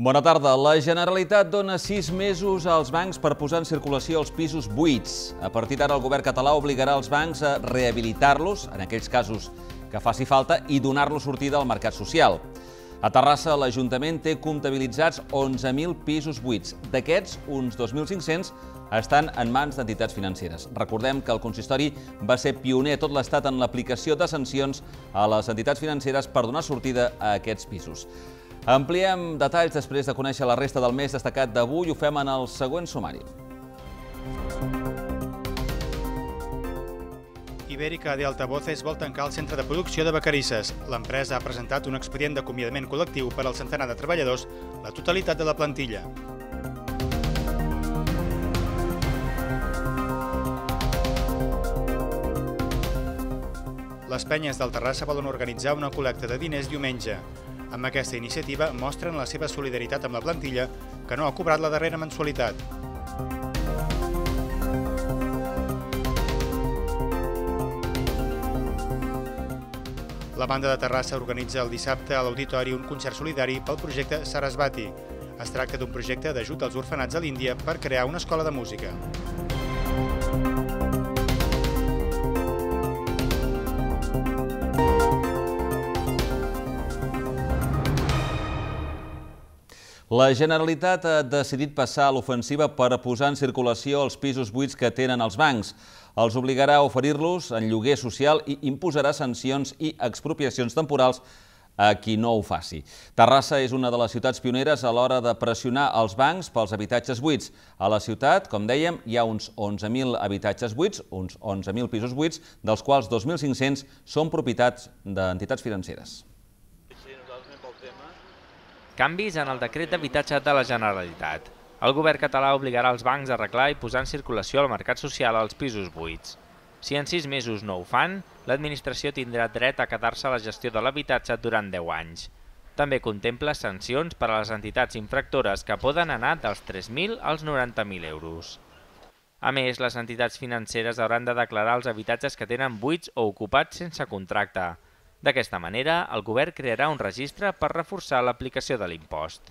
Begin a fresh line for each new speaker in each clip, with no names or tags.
Bona tarda. La Generalitat dona sis mesos als bancs per posar en circulació els pisos buits. A partir d'ara, el govern català obligarà els bancs a rehabilitar-los, en aquells casos que faci falta, i donar-los sortida al mercat social. A Terrassa, l'Ajuntament té comptabilitzats 11.000 pisos buits. D'aquests, uns 2.500 estan en mans d'entitats financeres. Recordem que el consistori va ser pioner a tot l'Estat en l'aplicació de sancions a les entitats financeres per donar sortida a aquests pisos. Ampliem detalls després de conèixer la resta del mes destacat d'avui. Ho fem en el següent sumari.
Ibèrica de Altavoces vol tancar el centre de producció de Vacarisses. L'empresa ha presentat un expedient d'acomiadament col·lectiu per al centenar de treballadors, la totalitat de la plantilla. Les penyes del Terrassa volen organitzar una col·lecta de diners diumenge. Amb aquesta iniciativa mostren la seva solidaritat amb la plantilla que no ha cobrat la darrera mensualitat. La banda de Terrassa organitza el dissabte a l'Auditori un concert solidari pel projecte Sarasvati. Es tracta d'un projecte d'ajut als orfenats a l'Índia per crear una escola de música.
La Generalitat ha decidit passar a l'ofensiva per posar en circulació els pisos buits que tenen els bancs. Els obligarà a oferir-los en lloguer social i imposarà sancions i expropiacions temporals a qui no ho faci. Terrassa és una de les ciutats pioneres a l'hora de pressionar els bancs pels habitatges buits. A la ciutat, com dèiem, hi ha uns 11.000 habitatges buits, uns 11.000 pisos buits, dels quals 2.500 són propietats d'entitats financeres
canvis en el decret d'habitatge de la Generalitat. El govern català obligarà els bancs a arreglar i posar en circulació al mercat social als pisos buits. Si en sis mesos no ho fan, l'administració tindrà dret a quedar-se a la gestió de l'habitatge durant 10 anys. També contempla sancions per a les entitats infractores que poden anar dels 3.000 als 90.000 euros. A més, les entitats financeres hauran de declarar els habitatges que tenen buits o ocupats sense contracte. D'aquesta manera, el govern crearà un registre per reforçar l'aplicació de l'impost.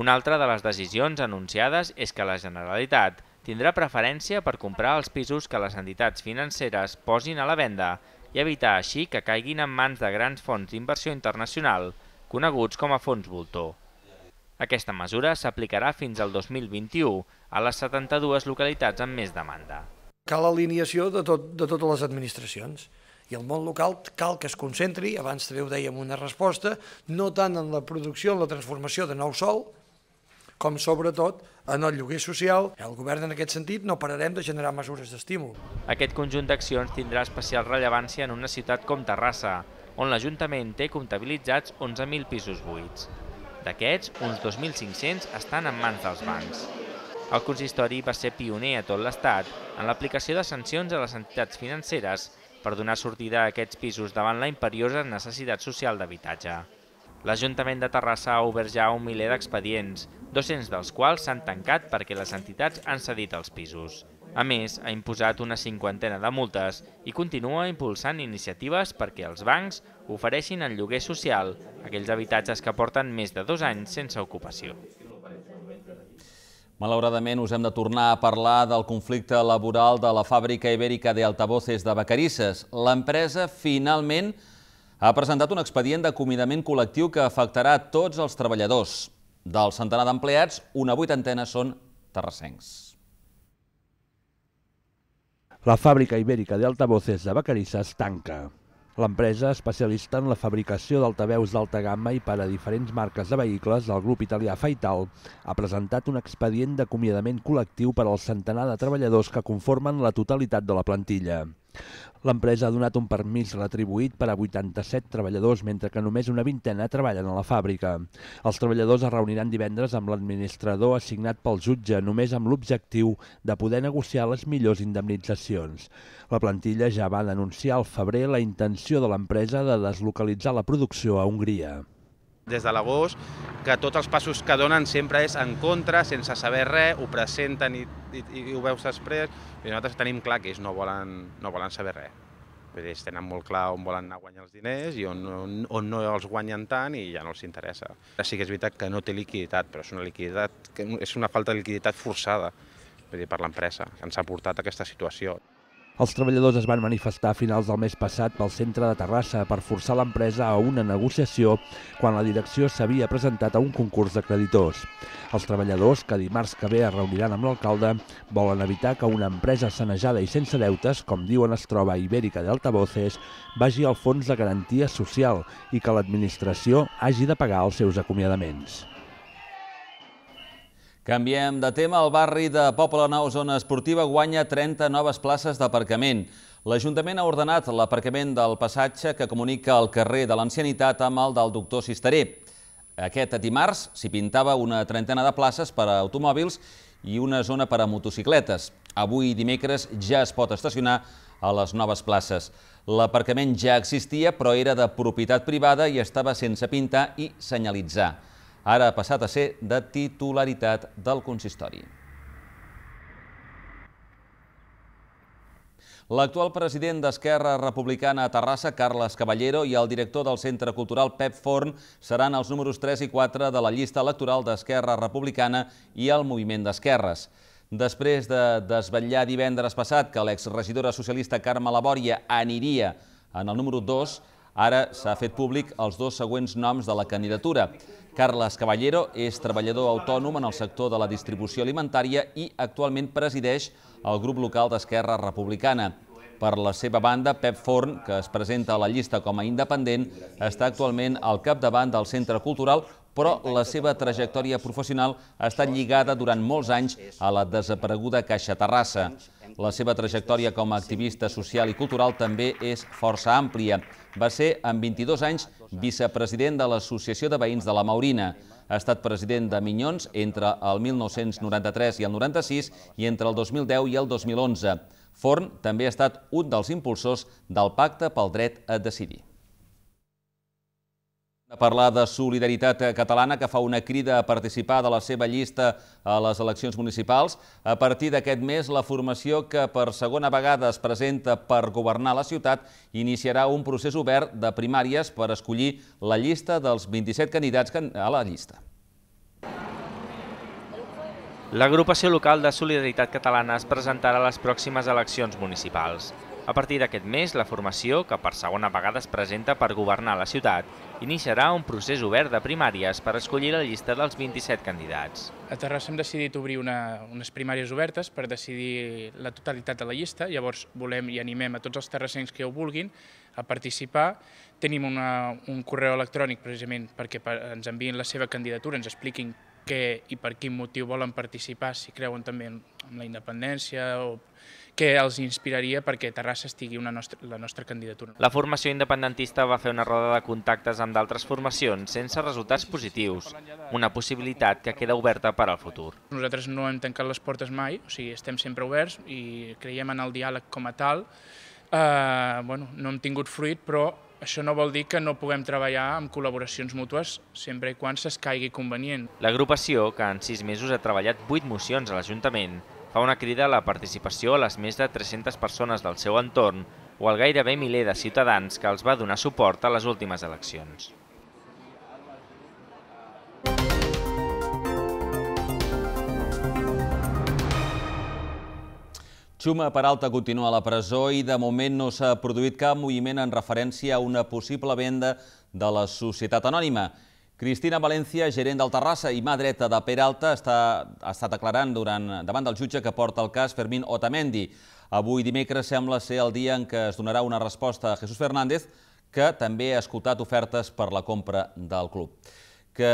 Una altra de les decisions anunciades és que la Generalitat tindrà preferència per comprar els pisos que les entitats financeres posin a la venda i evitar així que caiguin en mans de grans fons d'inversió internacional, coneguts com a fons voltor. Aquesta mesura s'aplicarà fins al 2021 a les 72 localitats amb més demanda.
Cal alineació de, tot, de totes les administracions i el món local cal que es concentri, abans també ho dèiem una resposta, no tant en la producció, en la transformació de nou sol, com sobretot en el lloguer social. El govern en aquest sentit no pararem de generar mesures d'estímul.
Aquest conjunt d'accions tindrà especial rellevància en una ciutat com Terrassa, on l'Ajuntament té comptabilitzats 11.000 pisos buits. D'aquests, uns 2.500 estan en mans dels bancs. El consistori va ser pioner a tot l'Estat en l'aplicació de sancions a les entitats financeres per donar sortida a aquests pisos davant la imperiosa necessitat social d'habitatge. L'Ajuntament de Terrassa ha obert ja un miler d'expedients, 200 dels quals s'han tancat perquè les entitats han cedit els pisos. A més, ha imposat una cinquantena de multes i continua impulsant iniciatives perquè els bancs ofereixin el lloguer social aquells habitatges que porten més de dos anys sense ocupació.
Malauradament, us hem de tornar a parlar del conflicte laboral de la fàbrica ibèrica de altavoces de Becarisses. L'empresa finalment ha presentat un expedient d'acomidament col·lectiu que afectarà tots els treballadors. Del centenar d'empleats, una vuitantena són terrassencs.
La fàbrica ibèrica de altavoces de Becarisses tanca. L'empresa, especialista en la fabricació d'altaveus d'alta gamma i per a diferents marques de vehicles del grup italià Faital, ha presentat un expedient d'acomiadament col·lectiu per al centenar de treballadors que conformen la totalitat de la plantilla. L'empresa ha donat un permís retribuït per a 87 treballadors, mentre que només una vintena treballen a la fàbrica. Els treballadors es reuniran divendres amb l'administrador assignat pel jutge, només amb l'objectiu de poder negociar les millors indemnitzacions. La plantilla ja va denunciar al febrer la intenció de l'empresa de deslocalitzar la producció a Hongria
des de l'agost, que tots els passos que donen sempre és en contra, sense saber res, ho presenten i, i, i ho veus després, i nosaltres tenim clar que ells no volen, no volen saber res. Vull dir, ells tenen molt clar on volen anar a guanyar els diners i on, on, on no els guanyen tant i ja no els interessa. Sí que és veritat que no té liquiditat, però és una, liquiditat, és una falta de liquiditat forçada vull dir, per l'empresa, que ens ha portat a aquesta situació.
Els treballadors es van manifestar a finals del mes passat pel centre de Terrassa per forçar l'empresa a una negociació quan la direcció s'havia presentat a un concurs de creditors. Els treballadors, que dimarts que ve es reuniran amb l'alcalde, volen evitar que una empresa sanejada i sense deutes, com diuen es troba Ibèrica d'Altavoces, vagi al fons de garantia social i que l'administració hagi de pagar els seus acomiadaments.
Canviem de tema. El barri de Poble Nou, zona esportiva, guanya 30 noves places d'aparcament. L'Ajuntament ha ordenat l'aparcament del passatge que comunica el carrer de l'Ancianitat amb el del doctor Cisteré. Aquest dimarts s'hi pintava una trentena de places per a automòbils i una zona per a motocicletes. Avui dimecres ja es pot estacionar a les noves places. L'aparcament ja existia, però era de propietat privada i estava sense pintar i senyalitzar ara ha passat a ser de titularitat del consistori. L'actual president d'Esquerra Republicana a Terrassa, Carles Caballero, i el director del Centre Cultural Pep Forn seran els números 3 i 4 de la llista electoral d'Esquerra Republicana i el Moviment d'Esquerres. Després de desvetllar divendres passat que l'exregidora socialista Carme Labòria aniria en el número 2, Ara s'ha fet públic els dos següents noms de la candidatura. Carles Caballero és treballador autònom en el sector de la distribució alimentària i actualment presideix el grup local d'Esquerra Republicana. Per la seva banda, Pep Forn, que es presenta a la llista com a independent, està actualment al capdavant del Centre Cultural però la seva trajectòria professional ha estat lligada durant molts anys a la desapareguda Caixa Terrassa. La seva trajectòria com a activista social i cultural també és força àmplia. Va ser, amb 22 anys, vicepresident de l'Associació de Veïns de la Maurina. Ha estat president de Minyons entre el 1993 i el 96 i entre el 2010 i el 2011. Forn també ha estat un dels impulsors del Pacte pel Dret a Decidir. A parlar de solidaritat catalana, que fa una crida a participar de la seva llista a les eleccions municipals. A partir d'aquest mes, la formació que per segona vegada es presenta per governar la ciutat iniciarà un procés obert de primàries per escollir la llista dels 27 candidats a la llista.
L'agrupació local de Solidaritat Catalana es presentarà a les pròximes eleccions municipals. A partir d'aquest mes, la formació, que per segona vegada es presenta per governar la ciutat, iniciarà un procés obert de primàries per escollir la llista dels 27 candidats. A Terrassa hem decidit obrir una, unes primàries obertes per decidir la totalitat de la llista, llavors volem i animem a tots els terrassencs que ho vulguin a participar. Tenim una, un correu electrònic precisament perquè ens enviïn la seva candidatura, ens expliquin què i per quin motiu volen participar, si creuen també en, en la independència o què els inspiraria perquè Terrassa estigui una nostra, la nostra candidatura. La formació independentista va fer una roda de contactes amb d'altres formacions sense resultats positius, una possibilitat que queda oberta per al futur. Nosaltres no hem tancat les portes mai, o sigui, estem sempre oberts i creiem en el diàleg com a tal. Eh, bueno, no hem tingut fruit, però això no vol dir que no puguem treballar amb col·laboracions mútues sempre i quan s'escaigui convenient. L'agrupació, que en sis mesos ha treballat vuit mocions a l'Ajuntament, fa una crida a la participació a les més de 300 persones del seu entorn o al gairebé miler de ciutadans que els va donar suport a les últimes eleccions.
Xuma Peralta continua a la presó i de moment no s'ha produït cap moviment en referència a una possible venda de la societat anònima. Cristina València, gerent del Terrassa i mà dreta de Peralta, està, ha estat aclarant durant, davant del jutge que porta el cas Fermín Otamendi. Avui dimecres sembla ser el dia en què es donarà una resposta a Jesús Fernández, que també ha escoltat ofertes per la compra del club que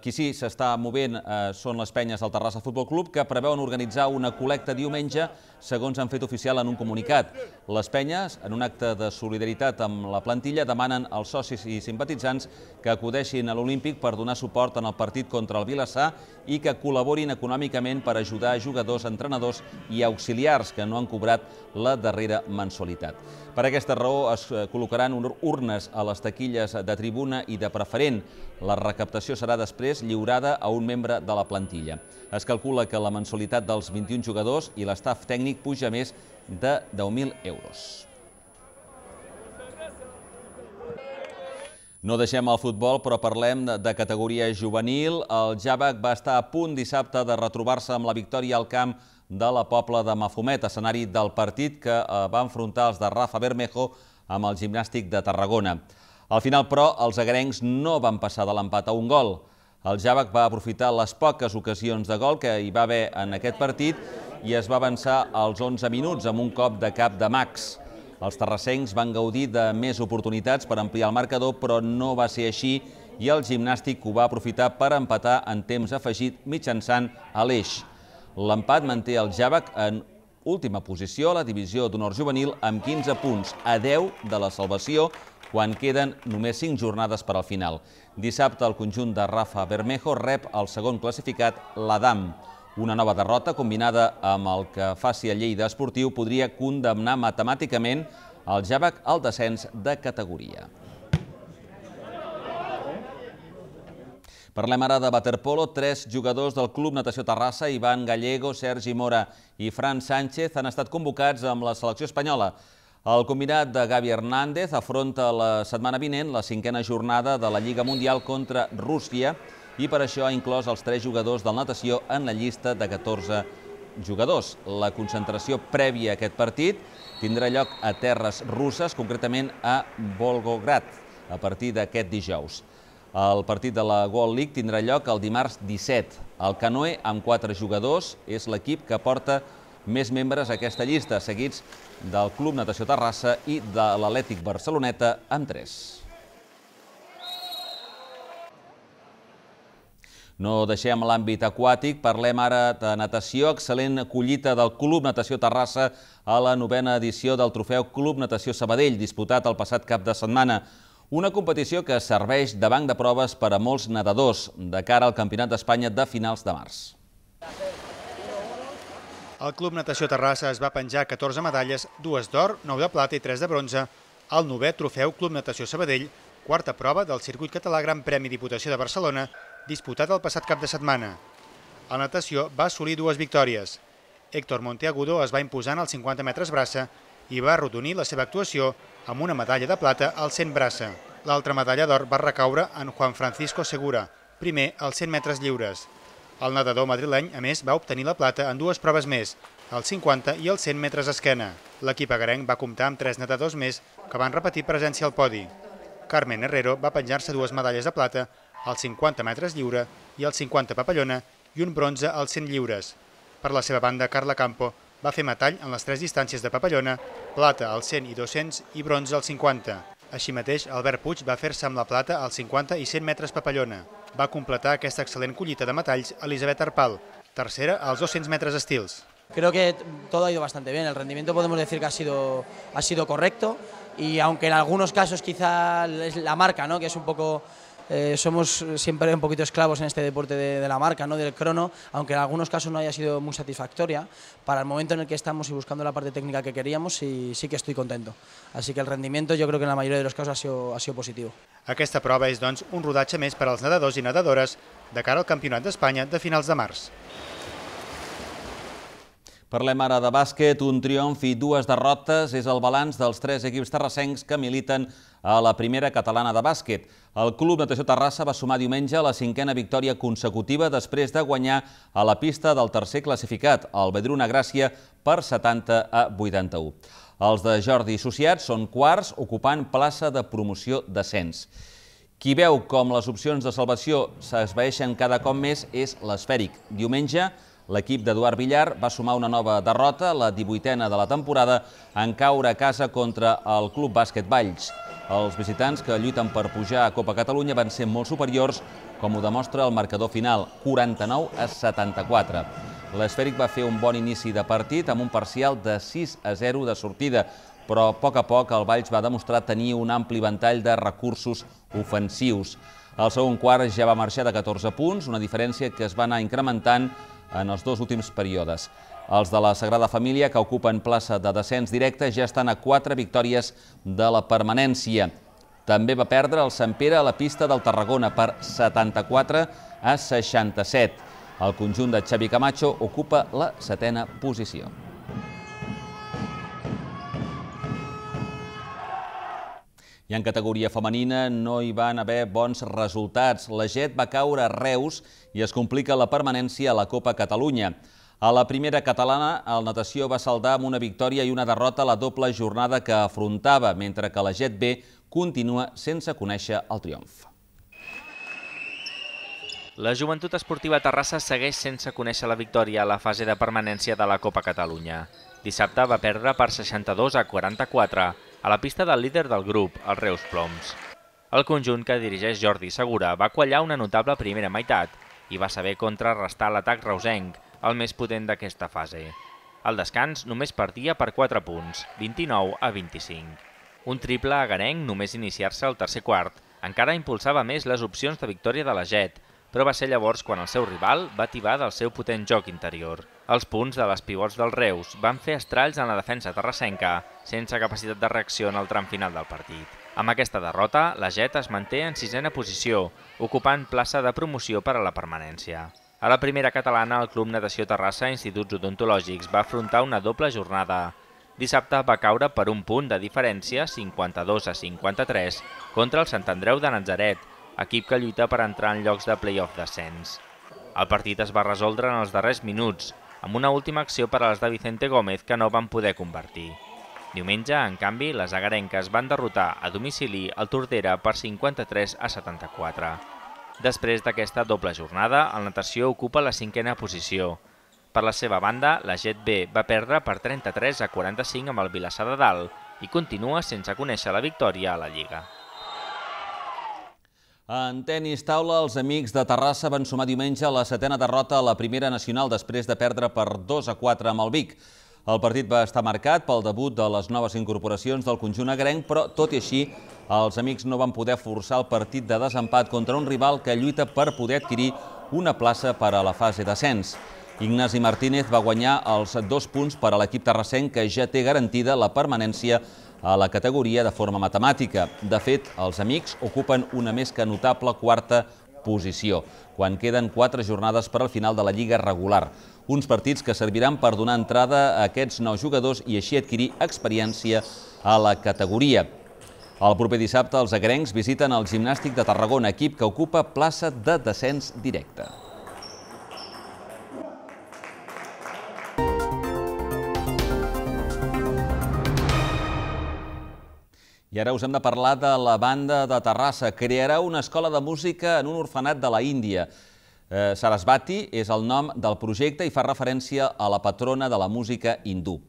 qui sí s'està movent eh, són les penyes del Terrassa Futbol Club, que preveuen organitzar una col·lecta diumenge segons han fet oficial en un comunicat. Les penyes, en un acte de solidaritat amb la plantilla, demanen als socis i simpatitzants que acudeixin a l'Olímpic per donar suport en el partit contra el Vilassar i que col·laborin econòmicament per ajudar jugadors, entrenadors i auxiliars que no han cobrat la darrera mensualitat. Per aquesta raó es col·locaran urnes a les taquilles de tribuna i de preferent. La recaptació serà després lliurada a un membre de la plantilla. Es calcula que la mensualitat dels 21 jugadors i l'estaf tècnic únic puja més de 10.000 euros. No deixem el futbol, però parlem de categoria juvenil. El Javac va estar a punt dissabte de retrobar-se amb la victòria al camp de la Pobla de Mafumet, escenari del partit que eh, va enfrontar els de Rafa Bermejo amb el gimnàstic de Tarragona. Al final, però, els agrencs no van passar de l'empat a un gol. El Jàbac va aprofitar les poques ocasions de gol que hi va haver en aquest partit i es va avançar als 11 minuts amb un cop de cap de Max. Els terrassencs van gaudir de més oportunitats per ampliar el marcador, però no va ser així i el gimnàstic ho va aprofitar per empatar en temps afegit mitjançant a l'eix. L'empat manté el Jàbac en última posició a la divisió d'honor juvenil amb 15 punts a 10 de la salvació quan queden només 5 jornades per al final. Dissabte, el conjunt de Rafa Bermejo rep el segon classificat, l'Adam. Una nova derrota combinada amb el que faci a Lleida Esportiu podria condemnar matemàticament el Javac al descens de categoria. Parlem ara de Waterpolo. Tres jugadors del Club Natació Terrassa, Ivan Gallego, Sergi Mora i Fran Sánchez, han estat convocats amb la selecció espanyola. El combinat de Gavi Hernández afronta la setmana vinent la cinquena jornada de la Lliga Mundial contra Rússia i per això ha inclòs els tres jugadors del natació en la llista de 14 jugadors. La concentració prèvia a aquest partit tindrà lloc a terres russes, concretament a Volgograd, a partir d'aquest dijous. El partit de la Gold League tindrà lloc el dimarts 17. El Canoe, amb quatre jugadors, és l'equip que porta més membres a aquesta llista, seguits del Club Natació Terrassa i de l'Atlètic Barceloneta amb 3. No deixem l'àmbit aquàtic, parlem ara de natació. Excel·lent collita del Club Natació Terrassa a la novena edició del trofeu Club Natació Sabadell, disputat el passat cap de setmana. Una competició que serveix de banc de proves per a molts nedadors de cara al Campionat d'Espanya de finals de març.
El Club Natació Terrassa es va penjar 14 medalles, dues d'or, 9 de plata i 3 de bronze, al 9è trofeu Club Natació Sabadell, quarta prova del circuit català Gran Premi Diputació de Barcelona, disputat el passat cap de setmana. El natació va assolir dues victòries. Héctor Monteagudo es va imposar en els 50 metres braça i va arrodonir la seva actuació amb una medalla de plata al 100 braça. L'altra medalla d'or va recaure en Juan Francisco Segura, primer als 100 metres lliures. El nedador madrileny, a més, va obtenir la plata en dues proves més, el 50 i el 100 metres esquena. L'equip agarenc va comptar amb tres nedadors més que van repetir presència al podi. Carmen Herrero va penjar-se dues medalles de plata el 50 metres lliure i el 50 papallona i un bronze al 100 lliures. Per la seva banda, Carla Campo va fer metall en les tres distàncies de papallona, plata al 100 i 200 i bronze al 50. Així mateix, Albert Puig va fer-se amb la plata al 50 i 100 metres papallona va completar aquesta excel·lent collita de metalls Elisabet Arpal, tercera als 200 metres estils. Creo que todo ha ido bastante bien, el rendimiento podemos decir que ha sido, ha sido correcto y aunque en algunos casos quizá es la marca, ¿no? que es un poco eh, somos siempre un poquito esclavos en este deporte de, de, la marca, ¿no? del crono, aunque en algunos casos no haya sido muy satisfactoria, para el momento en el que estamos y buscando la parte técnica que queríamos y sí que estoy contento. Así que el rendimiento yo creo que en la mayoría de los casos ha sido, ha sido positivo. Aquesta prova és, doncs, un rodatge més per als nedadors i nedadores de cara al Campionat d'Espanya de finals de març.
Parlem ara de bàsquet, un triomf i dues derrotes és el balanç dels tres equips terrassencs que militen a la primera catalana de bàsquet. El Club Natació Terrassa va sumar diumenge la cinquena victòria consecutiva després de guanyar a la pista del tercer classificat, el Vedruna Gràcia, per 70 a 81. Els de Jordi Associats són quarts, ocupant plaça de promoció d'ascens. Qui veu com les opcions de salvació s'esvaeixen cada cop més és l'esfèric. Diumenge, L'equip d'Eduard Villar va sumar una nova derrota, la 18a de la temporada, en caure a casa contra el Club Bàsquet Valls. Els visitants que lluiten per pujar a Copa Catalunya van ser molt superiors, com ho demostra el marcador final, 49 a 74. L'Esfèric va fer un bon inici de partit amb un parcial de 6 a 0 de sortida, però a poc a poc el Valls va demostrar tenir un ampli ventall de recursos ofensius. El segon quart ja va marxar de 14 punts, una diferència que es va anar incrementant en els dos últims períodes. Els de la Sagrada Família, que ocupen plaça de descens directe, ja estan a quatre victòries de la permanència. També va perdre el Sant Pere a la pista del Tarragona per 74 a 67. El conjunt de Xavi Camacho ocupa la setena posició. I en categoria femenina no hi van haver bons resultats. La Jet va caure a Reus i es complica la permanència a la Copa Catalunya. A la primera catalana, el natació va saldar amb una victòria i una derrota a la doble jornada que afrontava, mentre que la Jet B continua sense conèixer el triomf.
La joventut esportiva Terrassa segueix sense conèixer la victòria a la fase de permanència de la Copa Catalunya. Dissabte va perdre per 62 a 44 a la pista del líder del grup, els Reus Ploms. El conjunt que dirigeix Jordi Segura va quallar una notable primera meitat i va saber contrarrestar l'atac reusenc, el més potent d'aquesta fase. Al descans només partia per 4 punts, 29 a 25. Un triple agarenc només iniciar-se al tercer quart, encara impulsava més les opcions de victòria de la Jet, però va ser llavors quan el seu rival va tibar del seu potent joc interior. Els punts de les pivots del Reus van fer estralls en la defensa terrassenca, sense capacitat de reacció en el tram final del partit. Amb aquesta derrota, la Jet es manté en sisena posició, ocupant plaça de promoció per a la permanència. A la primera catalana, el Club Natació Terrassa Instituts Odontològics va afrontar una doble jornada. Dissabte va caure per un punt de diferència, 52 a 53, contra el Sant Andreu de Nazaret, equip que lluita per entrar en llocs de play-off descens. El partit es va resoldre en els darrers minuts, amb una última acció per a les de Vicente Gómez que no van poder convertir. Diumenge, en canvi, les agarenques van derrotar a domicili el Tordera per 53 a 74. Després d'aquesta doble jornada, el natació ocupa la cinquena posició. Per la seva banda, la Jet B va perdre per 33 a 45 amb el Vilassar de Dalt i continua
sense conèixer
la victòria a la Lliga.
En tenis taula, els amics de Terrassa van sumar diumenge la setena derrota a la primera nacional després de perdre per 2 a 4 amb el Vic. El partit va estar marcat pel debut de les noves incorporacions del conjunt agrenc, però, tot i així, els amics no van poder forçar el partit de desempat contra un rival que lluita per poder adquirir una plaça per a la fase d'ascens. Ignasi Martínez va guanyar els dos punts per a l'equip terrassenc que ja té garantida la permanència a la categoria de forma matemàtica. De fet, els amics ocupen una més que notable quarta posició, quan queden quatre jornades per al final de la Lliga regular. Uns partits que serviran per donar entrada a aquests nous jugadors i així adquirir experiència a la categoria. El proper dissabte els agrencs visiten el Gimnàstic de Tarragona, equip que ocupa plaça de descens directe. I ara us hem de parlar de la banda de Terrassa. Crearà una escola de música en un orfenat de la Índia. Eh, Sarasvati és el nom del projecte i fa referència a la patrona de la música hindú.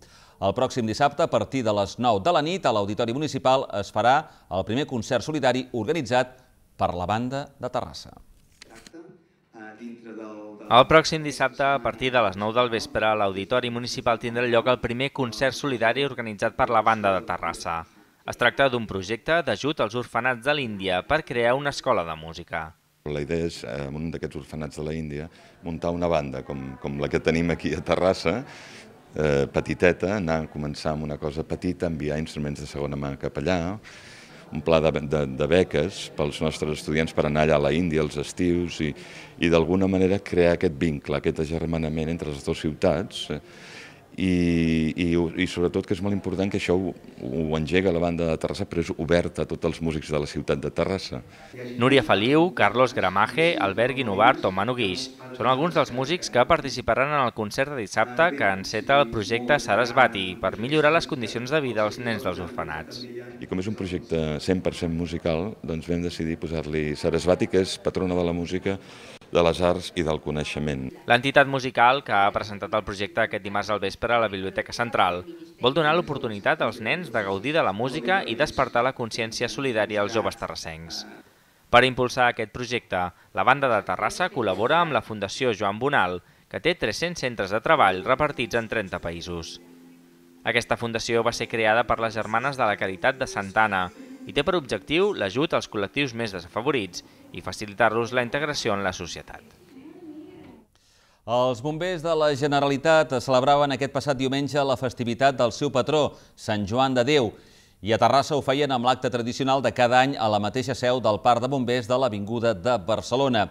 El pròxim dissabte, a partir de les 9 de la nit, a l'Auditori Municipal es farà el primer concert solidari organitzat per la banda de Terrassa. El pròxim dissabte, a partir de les 9
del vespre, a l'Auditori Municipal tindrà lloc el primer concert solidari organitzat per la banda de Terrassa. Es tracta d'un projecte d'ajut als orfenats de l'Índia per crear una escola de música.
La idea és, eh, en un d'aquests orfenats de la Índia, muntar una banda com, com la que tenim aquí a Terrassa, eh, petiteta, anar a començar amb una cosa petita, enviar instruments de segona mà cap allà, un pla de, de, de beques pels nostres estudiants per anar allà a la Índia els estius i, i d'alguna manera crear aquest vincle, aquest agermanament entre les dues ciutats, eh, i, i, i sobretot que és molt important que això ho, ho engega la banda de Terrassa, però és obert a tots els músics de la ciutat de Terrassa.
Núria Feliu, Carlos Gramaje, Albert Guinovart o Manu Guix són alguns dels músics que participaran en el concert de dissabte que enceta el projecte Sarasvati per millorar les condicions de vida dels nens dels orfenats.
I com és un projecte 100% musical, doncs vam decidir posar-li Sarasvati, que és patrona de la música, de les arts i del coneixement.
L'entitat musical que ha presentat el projecte aquest dimarts al vespre a la Biblioteca Central vol donar l'oportunitat als nens de gaudir de la música i despertar la consciència solidària als joves terrassencs. Per impulsar aquest projecte, la banda de Terrassa col·labora amb la Fundació Joan Bonal, que té 300 centres de treball repartits en 30 països. Aquesta fundació va ser creada per les germanes de la Caritat de Santana i té per objectiu l'ajut als col·lectius més desafavorits i facilitar-los la integració en la societat.
Els bombers de la Generalitat celebraven aquest passat diumenge la festivitat del seu patró, Sant Joan de Déu, i a Terrassa ho feien amb l'acte tradicional de cada any a la mateixa seu del Parc de Bombers de l'Avinguda de Barcelona.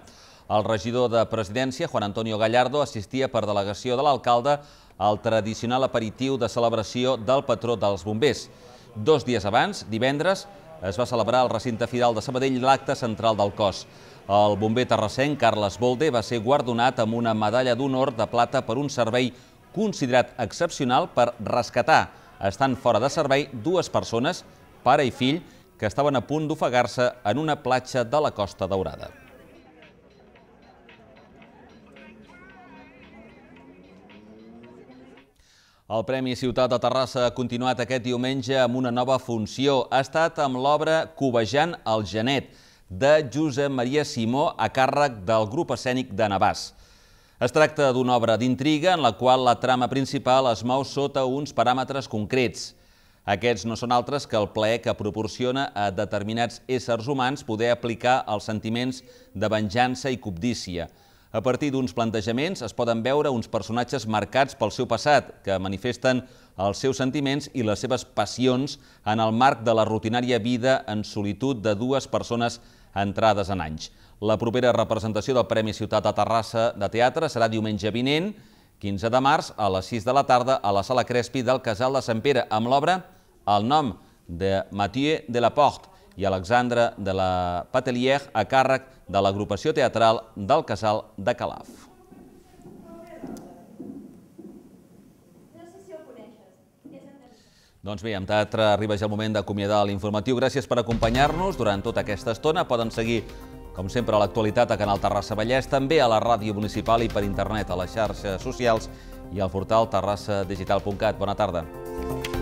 El regidor de Presidència, Juan Antonio Gallardo, assistia per delegació de l'alcalde al tradicional aperitiu de celebració del patró dels bombers. Dos dies abans, divendres, es va celebrar al recinte fidal de Sabadell l'acte central del cos. El bomber terrassenc Carles Bolde va ser guardonat amb una medalla d'honor de plata per un servei considerat excepcional per rescatar, estant fora de servei, dues persones, pare i fill, que estaven a punt d'ofegar-se en una platja de la Costa Daurada. El Premi Ciutat de Terrassa ha continuat aquest diumenge amb una nova funció. Ha estat amb l'obra Covejant el Genet, de Josep Maria Simó, a càrrec del grup escènic de Navàs. Es tracta d'una obra d'intriga en la qual la trama principal es mou sota uns paràmetres concrets. Aquests no són altres que el plaer que proporciona a determinats éssers humans poder aplicar els sentiments de venjança i cobdícia. A partir d'uns plantejaments es poden veure uns personatges marcats pel seu passat, que manifesten els seus sentiments i les seves passions en el marc de la rutinària vida en solitud de dues persones entrades en anys. La propera representació del Premi Ciutat a Terrassa de Teatre serà diumenge vinent, 15 de març, a les 6 de la tarda, a la Sala Crespi del Casal de Sant Pere, amb l'obra El nom de Mathieu Porte, i Alexandra de la Patelier a càrrec de l'agrupació teatral del Casal de Calaf. Doncs bé, amb teatre arriba ja el moment d'acomiadar l'informatiu. Gràcies per acompanyar-nos durant tota aquesta estona. Poden seguir, com sempre, l'actualitat a Canal Terrassa Vallès, també a la ràdio municipal i per internet, a les xarxes socials i al portal terrassadigital.cat. Bona tarda.